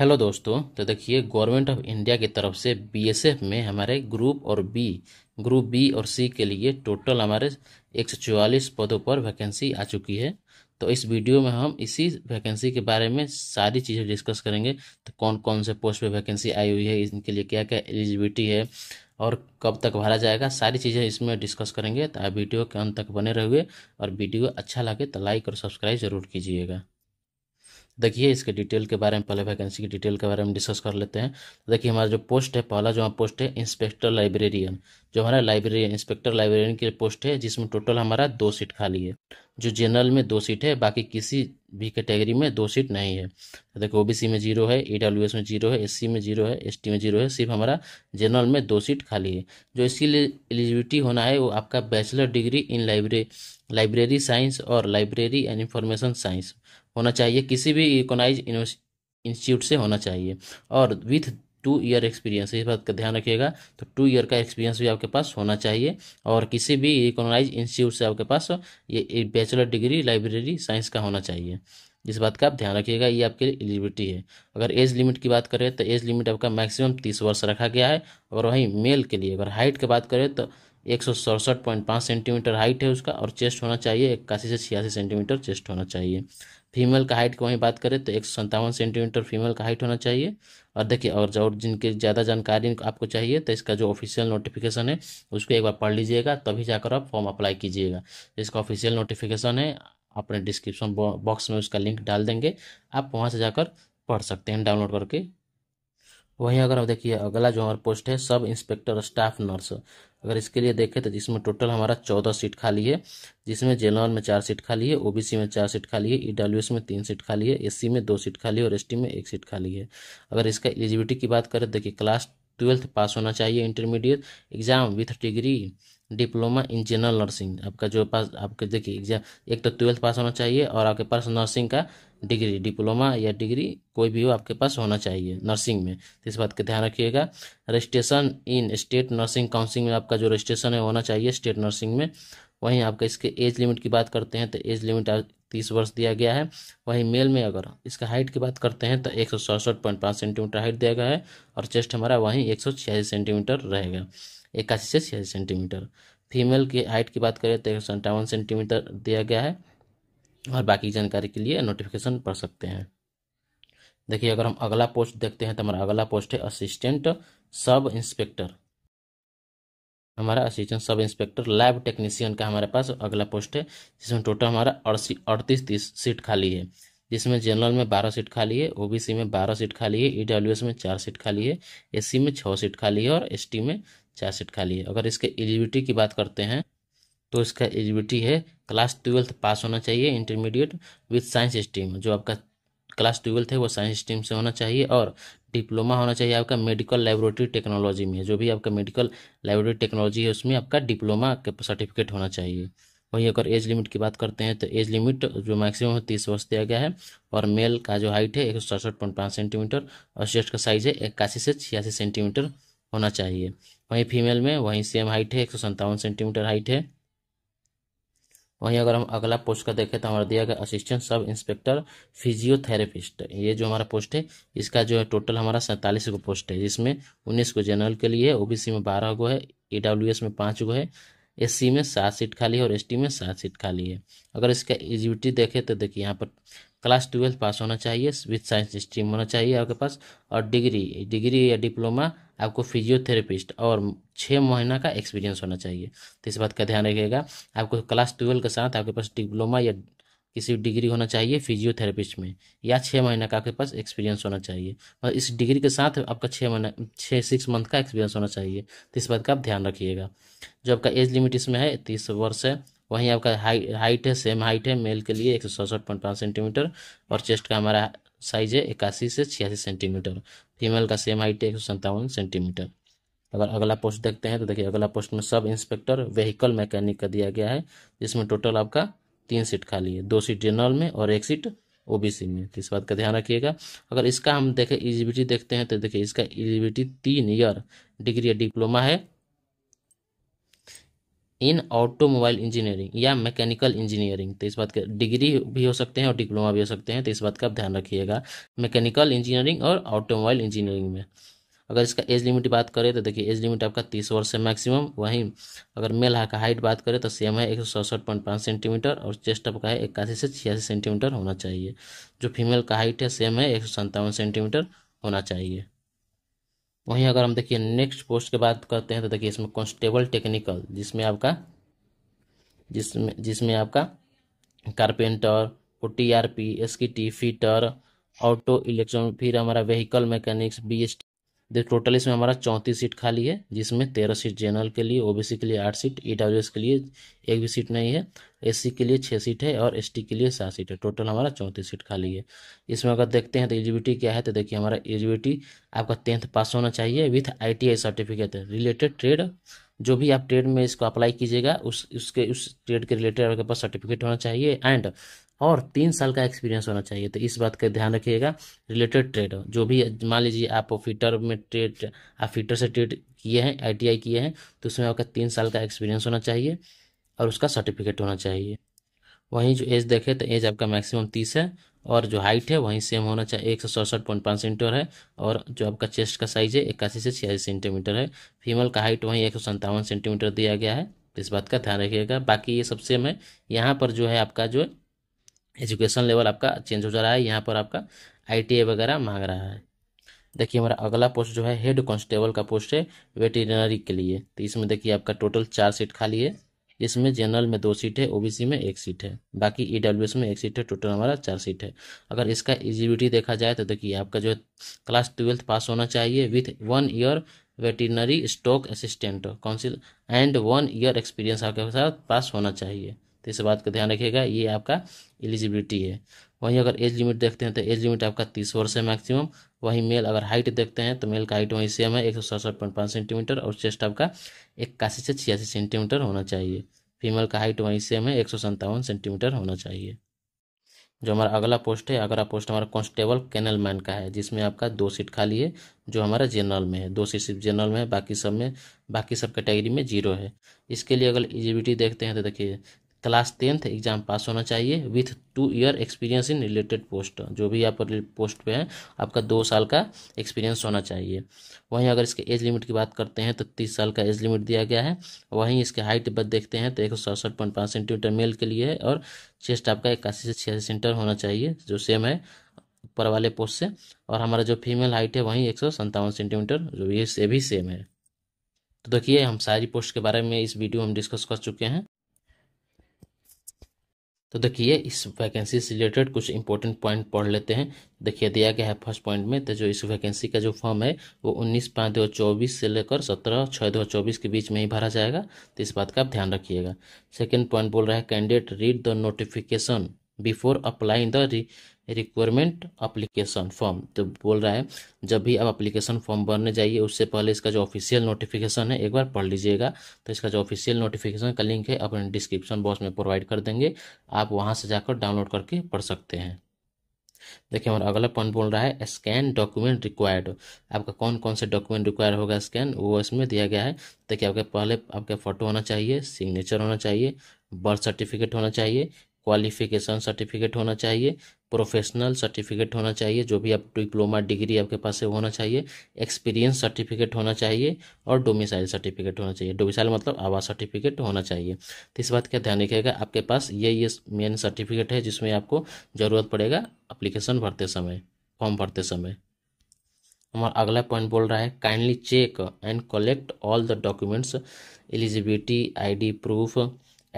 Hello दोस्तों तो देखिए गवर्नमेंट ऑफ इंडिया की तरफ से बीएसएफ में हमारे ग्रुप और बी ग्रुप बी और सी के लिए टोटल हमारे एक पदों पर वैकेंसी आ चुकी है तो इस वीडियो में हम इसी वैकेंसी के बारे में सारी चीज़ें डिस्कस करेंगे तो कौन कौन से पोस्ट पे वैकेंसी आई हुई है इनके लिए क्या क्या एलिजिबिलिटी है और कब तक भरा जाएगा सारी चीज़ें इसमें डिस्कस करेंगे तो आप वीडियो के अंत तक बने रहिए और वीडियो अच्छा लगे तो लाइक और सब्सक्राइब ज़रूर कीजिएगा देखिए इसके डिटेल के बारे में पहले वैकेंसी की डिटेल के बारे में डिस्कस कर लेते हैं तो देखिए हमारा जो पोस्ट है पहला जो हमारा पोस्ट है इंस्पेक्टर लाइब्रेरियन जो हमारा लाइब्रेरियन इंस्पेक्टर लाइब्रेरियन की पोस्ट है जिसमें टोटल हमारा दो सीट खाली है जो जनरल में दो सीट है बाकी किसी भी कैटेगरी में दो सीट नहीं है तो देखो ओबीसी में जीरो है ईडब्ल्यू में जीरो है एससी में जीरो है एसटी में जीरो है सिर्फ हमारा जनरल में दो सीट खाली है जो इसके लिए एलिजिबिलिटी होना है वो आपका bachelor degree in library library science और लाइब्रेरी एंड इंफॉर्मेशन साइंस होना चाहिए किसी भी इकोनाइज इंस्टीट्यूट से होना चाहिए और विथ टू ईयर एक्सपीरियंस इस बात का ध्यान रखिएगा तो टू ईयर का एक्सपीरियंस भी आपके पास होना चाहिए और किसी भी इकोनाइज इंस्टीट्यूट से आपके पास ये बैचलर डिग्री लाइब्रेरी साइंस का होना चाहिए इस बात का आप ध्यान रखिएगा ये आपके लिए एलिजिबिलिटी है अगर एज लिमिट की बात करें तो एज लिमिट आपका मैक्सिमम तीस वर्ष रखा गया है और वहीं मेल के लिए अगर हाइट की बात करें तो एक सौ सड़सठ पॉइंट पाँच सेंटीमीटर हाइट है उसका और चेस्ट होना चाहिए इक्यासी से छियासी सेंटीमीटर चेस्ट होना चाहिए फीमेल का हाइट की वहीं बात करें तो एक सौ सेंटीमीटर फीमेल का हाइट होना चाहिए और देखिए और जो जिनके ज़्यादा जानकारी आपको चाहिए तो इसका जो ऑफिशियल नोटिफिकेशन है उसको एक बार पढ़ लीजिएगा तभी जाकर आप फॉर्म अप्लाई कीजिएगा इसका ऑफिशियल नोटिफिकेशन है अपने डिस्क्रिप्शन बॉक्स में उसका लिंक डाल देंगे आप वहाँ से जाकर पढ़ सकते हैं डाउनलोड करके वहीं अगर आप देखिए अगला जो हमारा पोस्ट है सब इंस्पेक्टर स्टाफ नर्स अगर इसके लिए देखें तो जिसमें टोटल हमारा चौदह सीट खाली है जिसमें जेनरल में चार सीट खाली है ओबीसी में चार सीट खाली है ईडब्ल्यूएस में तीन सीट खाली है एससी में दो सीट खाली है और एसटी में एक सीट खाली है अगर इसका एलिजिबिलिटी की बात करें देखिए क्लास ट्वेल्थ पास होना चाहिए intermediate exam with degree diploma in general nursing आपका जो पास आपके देखिए एग्जाम एक तो ट्वेल्थ पास होना चाहिए और आपके पास नर्सिंग का डिग्री डिप्लोमा या डिग्री कोई भी हो आपके पास होना चाहिए नर्सिंग में तो इस बात का ध्यान रखिएगा registration in state nursing council में आपका जो रजिस्ट्रेशन है होना चाहिए स्टेट नर्सिंग में वहीं आपका इसके एज लिमिट की बात करते हैं तो एज लिमिट तीस वर्ष दिया गया है वहीं मेल में अगर इसका हाइट की बात करते हैं तो एक सेंटीमीटर हाइट दिया गया है और चेस्ट हमारा वहीं एक सेंटीमीटर रहेगा इक्यासी से छियासी सेंटीमीटर फीमेल की हाइट की बात करें तो एक सेंटीमीटर दिया गया है और बाकी जानकारी के लिए नोटिफिकेशन पढ़ सकते हैं देखिए अगर हम अगला पोस्ट देखते हैं तो हमारा अगला पोस्ट है असिस्टेंट सब इंस्पेक्टर हमारा assistant sub inspector lab technician का हमारे पास अगला पोस्ट है जिसमें टोटल हमारा अड़तीस तीस सीट खाली है जिसमें जनरल में बारह सीट खाली है ओबीसी में बारह सीट खाली है ईडब्ल्यूएस e में चार सीट खाली है एससी में छः सीट खाली है और एसटी में चार सीट खाली है अगर इसके एलिजिबिलिटी की बात करते हैं तो इसका एलिजिबिलिटी है क्लास ट्वेल्थ पास होना चाहिए इंटरमीडिएट विथ साइंस स्ट्रीम जो आपका क्लास ट्वेल्थ है वो साइंस स्ट्रीम से होना चाहिए और डिप्लोमा होना चाहिए आपका मेडिकल लेबोरेटरी टेक्नोलॉजी में जो भी आपका मेडिकल लेबोरेटरी टेक्नोलॉजी है उसमें आपका डिप्लोमा का सर्टिफिकेट होना चाहिए वहीं अगर एज लिमिट की बात करते हैं तो एज लिमिट जो मैक्सिमम है तीस वर्ष दिया गया है और मेल का जो हाइट है एक सौ सड़सठ पॉइंट पाँच सेंटीमीटर और चेस्ट का साइज है इक्यासी से छियासी सेंटीमीटर होना चाहिए वहीं फीमेल में वहीं सेम हाइट है एक सौ सत्तावन सेंटीमीटर हाइट है वहीं अगर हम अगला पोस्ट का देखें तो हमारा दिया गया असिस्टेंट सब इंस्पेक्टर फिजियोथेरेपिस्ट ये जो हमारा पोस्ट है इसका जो है टोटल हमारा सैंतालीस गो पोस्ट है जिसमें उन्नीस को जनरल के लिए ओबीसी में बारह गो है ईडब्ल्यूएस e में पाँच गो है एससी में सात सीट खाली है और एसटी में सात सीट खाली है अगर इसका एलिजिबिलिटी e देखें तो देखिए यहाँ पर क्लास ट्वेल्थ पास होना चाहिए विथ साइंस स्ट्रीम होना चाहिए आपके पास और डिग्री डिग्री या डिप्लोमा आपको फिजियोथेरेपिस्ट और छः महीना का एक्सपीरियंस होना चाहिए तो इस बात का ध्यान रखिएगा आपको क्लास ट्वेल्व के साथ आपके पास डिप्लोमा या किसी डिग्री होना चाहिए फिजियोथेरेपिस्ट में या छः महीना का आपके पास एक्सपीरियंस होना चाहिए और इस डिग्री के साथ आपका छः महीना छः सिक्स मंथ का एक्सपीरियंस होना चाहिए तो इस बात का आप ध्यान रखिएगा जो आपका एज लिमिट इसमें है तीस वर्ष है वहीं आपका हाइट हाइट है सेम हाइट है मेल के लिए एक सौ सड़सठ पॉइंट पाँच सेंटीमीटर और चेस्ट का हमारा साइज है इक्यासी से छियासी सेंटीमीटर फीमेल का सेम हाइट है एक सेंटीमीटर अगर अगला पोस्ट देखते हैं तो देखिए अगला पोस्ट में सब इंस्पेक्टर व्हीकल मैकेनिक का दिया गया है जिसमें टोटल आपका तीन सीट खाली है दो सीट जनरल में और एक सीट ओबीसी में तो इस बात का ध्यान रखिएगा अगर इसका हम देखें एलिजिबिलिटी e देखते हैं तो देखिए इसका एलिजिबिलिटी e तीन ईयर डिग्री या डिप्लोमा है इन ऑटोमोबाइल इंजीनियरिंग या मैकेनिकल इंजीनियरिंग तो इस बात का डिग्री भी हो सकते हैं और डिप्लोमा भी हो सकते हैं तो इस बात का ध्यान रखिएगा मैकेनिकल इंजीनियरिंग और ऑटोमोबाइल इंजीनियरिंग में अगर इसका एज लिमिट बात करें तो देखिए एज लिमिट आपका तीस वर्ष है मैक्सिमम वहीं अगर मेल का हाइट बात करें तो सेम है एक सौ सड़सठ पॉइंट पाँच सेंटीमीटर और चेस्ट आपका है इक्यासी से छियासी सेंटीमीटर होना चाहिए जो फीमेल का हाइट है सेम है एक सौ सत्तावन सेंटीमीटर होना चाहिए वहीं अगर हम देखिए नेक्स्ट पोस्ट की बात करते हैं तो देखिए इसमें कॉन्स्टेबल टेक्निकल जिसमें आपका जिसमें जिसमें आपका carpenter O T R P S की टी फिटर ऑटो इलेक्ट्रॉन फिर हमारा व्हीकल मैकेनिक्स बी एस देख टोटल इसमें हमारा चौंतीस सीट खाली है जिसमें तेरह सीट जनरल के लिए ओबीसी के लिए आठ सीट ईडब्ल्यूएस e के लिए एक भी सीट नहीं है एससी के लिए छः सीट है और एसटी के लिए सात सीट है टोटल हमारा चौंतीस सीट खाली है इसमें अगर देखते हैं तो एलिजिबिलिटी क्या है तो देखिए हमारा एलिजिबिलिटी आपका टेंथ पास होना चाहिए with I certificate related trade जो भी आप ट्रेड में इसको अप्लाई कीजिएगा उस उसके उस ट्रेड के रिलेटेड आपके पास सर्टिफिकेट होना चाहिए एंड और तीन साल का एक्सपीरियंस होना चाहिए तो इस बात का ध्यान रखिएगा रिलेटेड ट्रेड जो भी मान लीजिए आप फिटर में ट्रेड आप फिटर से ट्रेड किए हैं आईटीआई किए हैं तो उसमें आपका तीन साल का एक्सपीरियंस होना चाहिए और उसका सर्टिफिकेट होना चाहिए वहीं जो एज देखें तो एज आपका मैक्सिमम तीस है और जो हाइट है वहीं सेम होना चाहिए एक सौ सड़सठ पॉइंट पाँच सेंटीमीटर है और जो आपका चेस्ट का साइज है इक्यासी से छियासी सेंटीमीटर है फीमेल का हाइट वहीं एक सौ सेंटीमीटर दिया गया है इस बात का ध्यान रखिएगा बाकी ये सब सेम है यहाँ पर जो है आपका जो एजुकेशन लेवल आपका चेंज हो जा रहा है यहाँ पर आपका आई वगैरह मांग रहा है देखिए हमारा अगला पोस्ट जो है हेड कांस्टेबल का पोस्ट है वेटरनरी के लिए तो इसमें देखिए आपका टोटल चार सीट खाली है इसमें जनरल में दो सीट है ओबीसी में एक सीट है बाकी ईडब्ल्यूएस e में एक सीट है टोटल हमारा चार सीट है अगर इसका एलिजिबिलिटी e देखा जाए तो देखिए आपका जो क्लास ट्वेल्थ पास होना चाहिए with one year veterinary stock assistant council and one year experience आपके साथ पास होना चाहिए तो इस बात का ध्यान रखिएगा ये आपका एलिजिबिलिटी है वहीं अगर एज लिमिट देखते हैं तो एज लिमिट आपका तीस वर्ष है मैक्सिमम वहीं मेल अगर हाइट देखते हैं तो मेल का हाइट वहीं सेम है एक सौ सड़सठ पॉइंट पाँच सेंटीमीटर और चेस्ट आपका इक्यासी से छियासी सेंटीमीटर होना चाहिए फीमेल का हाइट वहीं सेम है एक सौ सत्तावन सेंटीमीटर होना चाहिए जो हमारा अगला पोस्ट है अगला पोस्ट हमारा कांस्टेबल कैनल मैन का है जिसमें आपका दो सीट खाली है जो हमारा जनरल में है दो सीट सिर्फ जनरल में है बाकी सब में बाकी सब कैटेगरी में जीरो है इसके लिए अगर एलिजिबिलिटी देखते हैं तो देखिए क्लास टेंथ एग्जाम पास होना चाहिए with two year experience in related post जो भी आप पोस्ट पे हैं आपका दो साल का एक्सपीरियंस होना चाहिए वहीं अगर इसके एज लिमिट की बात करते हैं तो तीस साल का एज लिमिट दिया गया है वहीं इसके हाइट बद देखते हैं तो एक सौ सड़सठ पॉइंट पाँच सेंटीमीटर मेल के लिए है और चेस्ट आपका इक्यासी से छियासी सेंटर होना चाहिए जो सेम है ऊपर वाले पोस्ट से और हमारा जो फीमेल हाइट है वहीं एक सौ सेंटीमीटर जो ये से भी सेम है तो देखिए हम सारी पोस्ट के बारे में इस वीडियो में हम डिस्कस कर चुके हैं तो देखिए इस वैकेंसी से रिलेटेड कुछ इंपॉर्टेंट पॉइंट पढ़ लेते हैं देखिए दिया गया है फर्स्ट पॉइंट में तो जो इस वैकेंसी का जो फॉर्म है वो उन्नीस पाँच दो चौबीस से लेकर सत्रह छः दो चौबीस के बीच में ही भरा जाएगा तो इस बात का आप ध्यान रखिएगा सेकेंड पॉइंट बोल रहा है candidate read the notification before applying the requirement application form तो बोल रहा है जब भी आप अप्लीकेशन फॉर्म भरने जाइए उससे पहले इसका जो ऑफिशियल नोटिफिकेशन है एक बार पढ़ लीजिएगा तो इसका जो ऑफिशियल नोटिफिकेशन का लिंक है अपने डिस्क्रिप्शन बॉक्स में प्रोवाइड कर देंगे आप वहाँ से जाकर डाउनलोड करके पढ़ सकते हैं देखिए हमारा अगला पॉइंट बोल रहा है स्कैन डॉक्यूमेंट रिक्वायर्ड आपका कौन कौन से डॉक्यूमेंट रिक्वायर होगा स्कैन वो इसमें दिया गया है देखिए आपके पहले आपका फ़ोटो होना चाहिए सिग्नेचर होना चाहिए बर्थ सर्टिफिकेट होना चाहिए क्वालिफिकेशन सर्टिफिकेट होना चाहिए प्रोफेशनल सर्टिफिकेट होना चाहिए जो भी आप डिप्लोमा डिग्री आपके पास वो होना चाहिए एक्सपीरियंस सर्टिफिकेट होना चाहिए और डोमिसाइल सर्टिफिकेट होना चाहिए डोमिसाइल मतलब आवास सर्टिफिकेट होना चाहिए तो इस बात का ध्यान रखिएगा आपके पास ये ये मेन सर्टिफिकेट है जिसमें आपको ज़रूरत पड़ेगा अप्लीकेशन भरते समय फॉर्म भरते समय हमारा अगला पॉइंट बोल रहा है kindly check and collect all the documents eligibility ID proof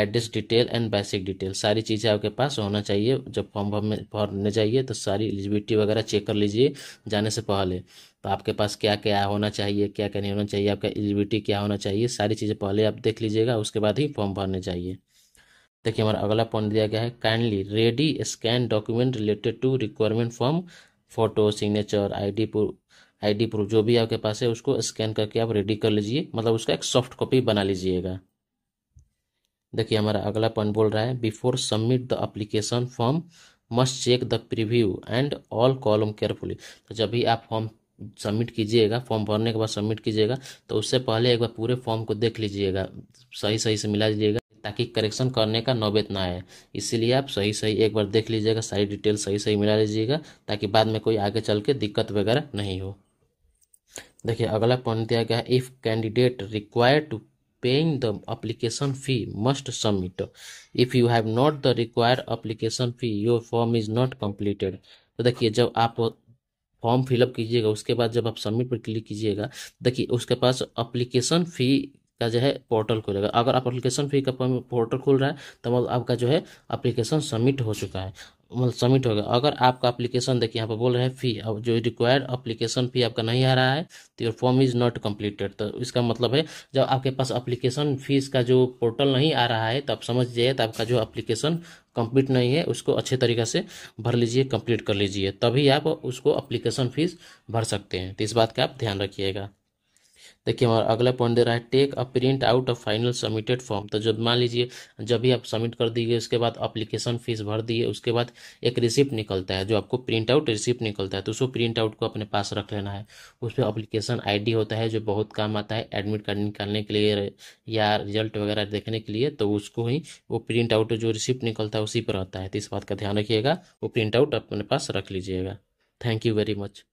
address detail and basic detail सारी चीज़ें आपके पास होना चाहिए जब फॉर्म भर में भरने जाइए तो सारी एलिजिबिलिटी वगैरह चेक कर लीजिए जाने से पहले तो आपके पास क्या क्या होना चाहिए क्या क्या नहीं होना चाहिए आपका एलिजिबिलिटी क्या होना चाहिए सारी चीज़ें पहले आप देख लीजिएगा उसके बाद ही फॉर्म भरने चाहिए देखिए हमारा अगला पॉइंट दिया गया है kindly ready scan document related to requirement form photo signature ID ID proof जो भी आपके पास है उसको स्कैन करके आप रेडी कर लीजिए मतलब उसका एक सॉफ्ट कॉपी बना लीजिएगा देखिए हमारा अगला पॉइंट बोल रहा है before submit the application form must check the preview and all column carefully तो जब भी आप फॉर्म सबमिट कीजिएगा फॉर्म भरने के बाद सबमिट कीजिएगा तो उससे पहले एक बार पूरे फॉर्म को देख लीजिएगा सही सही से मिला लीजिएगा ताकि करेक्शन करने का नौबत ना आए इसीलिए आप सही सही एक बार देख लीजिएगा सारी डिटेल सही सही मिला लीजिएगा ताकि बाद में कोई आगे चल के दिक्कत वगैरह नहीं हो देखिए अगला पॉइंट दिया गया है if candidate require to paying the application fee must submit. If you have not the required application fee, your form is not completed. तो देखिए जब आप फॉर्म फिलअप कीजिएगा उसके बाद जब आप सबमिट पर क्लिक कीजिएगा देखिए उसके पास अप्लीकेशन फ़ी का जो है पोर्टल खुलेगा अगर आप एप्लीकेशन फी का पोर्टल खुल रहा है तो मतलब आपका जो है एप्लीकेशन सबमिट हो चुका है मतलब सबमिट हो गया अगर आपका एप्लीकेशन देखिए यहाँ पर बोल रहे हैं फी अब जो रिक्वायर्ड एप्लीकेशन फी आपका नहीं आ रहा है तो your form is not completed तो इसका मतलब है जब आपके पास अप्लीकेशन फीस का जो पोर्टल नहीं आ रहा है तो आप समझ जाइए तो आपका जो अप्लीकेशन कंप्लीट नहीं है उसको अच्छे तरीके से भर लीजिए कंप्लीट कर लीजिए तभी आप उसको अप्लीकेशन फीस भर सकते हैं तो इस बात का आप ध्यान रखिएगा देखिए हमारा अगला पॉइंट दे रहा है take a print out of final submitted form तो जब मान लीजिए जब भी आप सबमिट कर दीजिए उसके बाद अप्लीकेशन फीस भर दिए उसके बाद एक रिसिप्ट निकलता है जो आपको प्रिंट आउट रिसिप्ट निकलता है तो उसको प्रिंट आउट को अपने पास रख लेना है उस पर अप्लीकेशन आई होता है जो बहुत काम आता है एडमिट कार्ड निकालने के लिए या रिजल्ट वगैरह देखने के लिए तो उसको ही वो प्रिंट आउट जो रिसिप्ट निकलता है उसी पर रहता है तो इस बात का ध्यान रखिएगा वो प्रिंट आउट अपने पास रख लीजिएगा थैंक यू वेरी मच